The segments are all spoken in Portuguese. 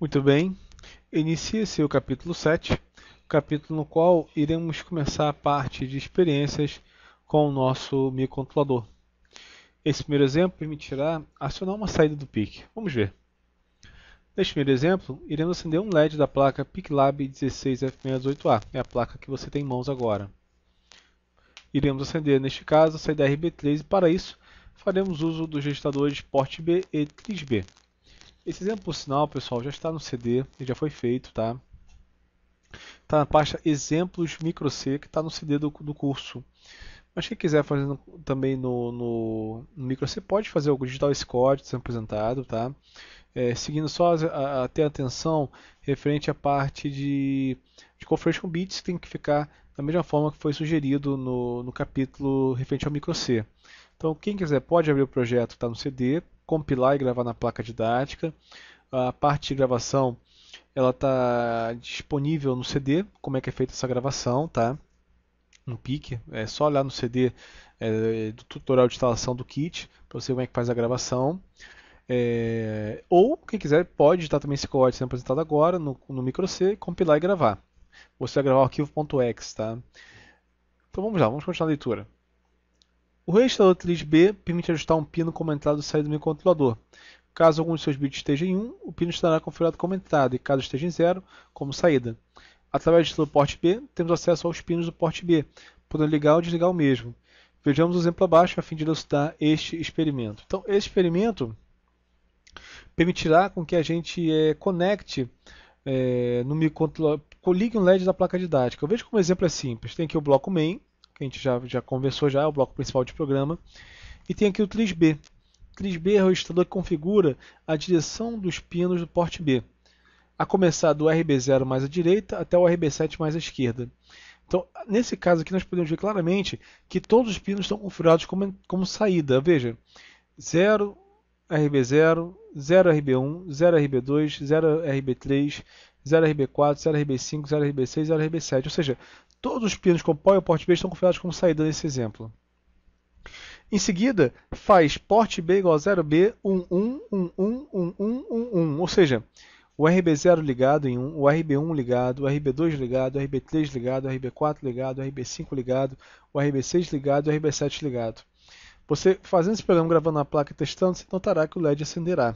Muito bem, inicia-se o capítulo 7, capítulo no qual iremos começar a parte de experiências com o nosso microcontrolador. Esse primeiro exemplo permitirá acionar uma saída do PIC. Vamos ver. Neste primeiro exemplo, iremos acender um LED da placa PICLAB 16F68A, é a placa que você tem em mãos agora. Iremos acender, neste caso, a saída RB3 e para isso faremos uso dos registradores PORT B e 3 B. Esse exemplo, por sinal, pessoal, já está no CD, já foi feito, tá? Está na pasta Exemplos Micro tá C, que está no CD do, do curso. Mas quem quiser fazer no, também no, no, no micro, C pode fazer o digital sendo apresentado, tá? É, seguindo só a, a, ter atenção referente à parte de, de Configuration Bits, que tem que ficar da mesma forma que foi sugerido no, no capítulo referente ao micro C. Então, quem quiser pode abrir o projeto que está no CD, compilar e gravar na placa didática. A parte de gravação ela está disponível no CD, como é que é feita essa gravação, tá? No PIC, é só olhar no CD é, do tutorial de instalação do kit para você ver como é que faz a gravação. É, ou, quem quiser, pode estar também esse código sendo apresentado agora no, no c compilar e gravar. Você vai gravar o arquivo.exe, tá? Então vamos lá, vamos continuar a leitura. O reinstador 3B permite ajustar um pino como entrada ou saída do microcontrolador. Caso algum de seus bits esteja em 1, o pino estará configurado como entrada e caso esteja em 0, como saída. Através do port B, temos acesso aos pinos do porte B, podendo ligar ou desligar o mesmo. Vejamos o exemplo abaixo a fim de elucidar este experimento. Então, esse experimento permitirá com que a gente é, conecte é, no microcontrolador, ligue um LED da placa didática. Eu vejo como exemplo é simples. Tem aqui o bloco main, que a gente já, já conversou já, é o bloco principal de programa. E tem aqui o tris B. Tris B é o registrador que configura a direção dos pinos do porte B, a começar do RB0 mais à direita até o RB7 mais à esquerda. Então, nesse caso aqui, nós podemos ver claramente que todos os pinos estão configurados como, como saída. Veja, 0, RB0, 0RB1, 0RB2, 0RB3, 0RB4, 0RB5, 0RB6, 0RB7. Ou seja, todos os pinos com POI e o port B estão configurados como saída nesse exemplo. Em seguida, faz Port B igual a 0B, 1, 1, 1, 1, 1, 1, 1, 1. Ou seja, o RB0 ligado em 1, o RB1 ligado, o RB2 ligado, o RB3 ligado, o RB4 ligado, o RB5 ligado, o RB6 ligado, o RB7 ligado. Você fazendo esse programa, gravando na placa e testando, você notará que o LED acenderá.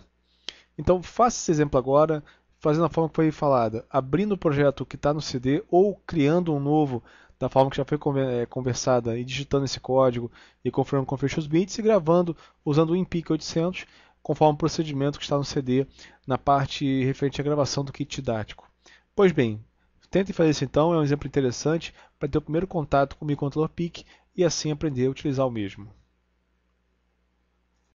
Então faça esse exemplo agora, fazendo a forma que foi falada, abrindo o projeto que está no CD ou criando um novo da forma que já foi eh, conversada e digitando esse código e conferindo com os bits e gravando usando o InPic 800 conforme o procedimento que está no CD na parte referente à gravação do kit didático. Pois bem, tente fazer isso então, é um exemplo interessante para ter o primeiro contato com o microcontrolador PIC e assim aprender a utilizar o mesmo.